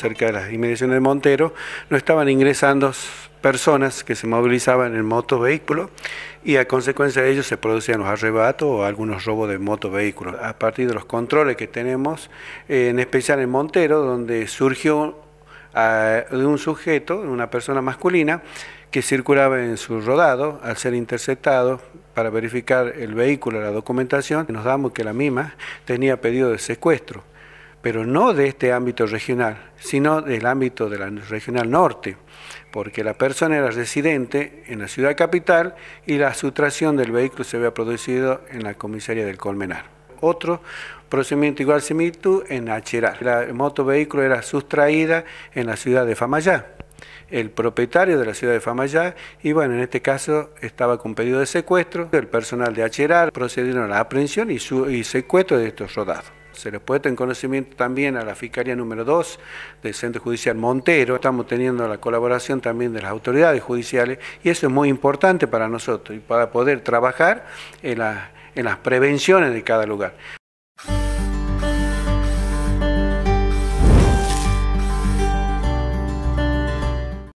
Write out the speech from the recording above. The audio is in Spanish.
cerca de las inmediaciones de Montero, no estaban ingresando personas que se movilizaban en el y a consecuencia de ello se producían los arrebatos o algunos robos de motovehículos. A partir de los controles que tenemos, eh, en especial en Montero, donde surgió ah, de un sujeto, una persona masculina, que circulaba en su rodado al ser interceptado para verificar el vehículo, la documentación, nos damos que la misma tenía pedido de secuestro pero no de este ámbito regional, sino del ámbito de la regional norte, porque la persona era residente en la ciudad capital y la sustracción del vehículo se había producido en la comisaría del Colmenar. Otro procedimiento igual similitud en Acherar. La motovehículo era sustraída en la ciudad de Famayá el propietario de la ciudad de Famayá y bueno, en este caso estaba con pedido de secuestro. El personal de Acherar procedieron a la aprehensión y secuestro de estos rodados se les puede en conocimiento también a la Fiscalía número 2 del Centro Judicial Montero. Estamos teniendo la colaboración también de las autoridades judiciales y eso es muy importante para nosotros y para poder trabajar en, en las prevenciones de cada lugar.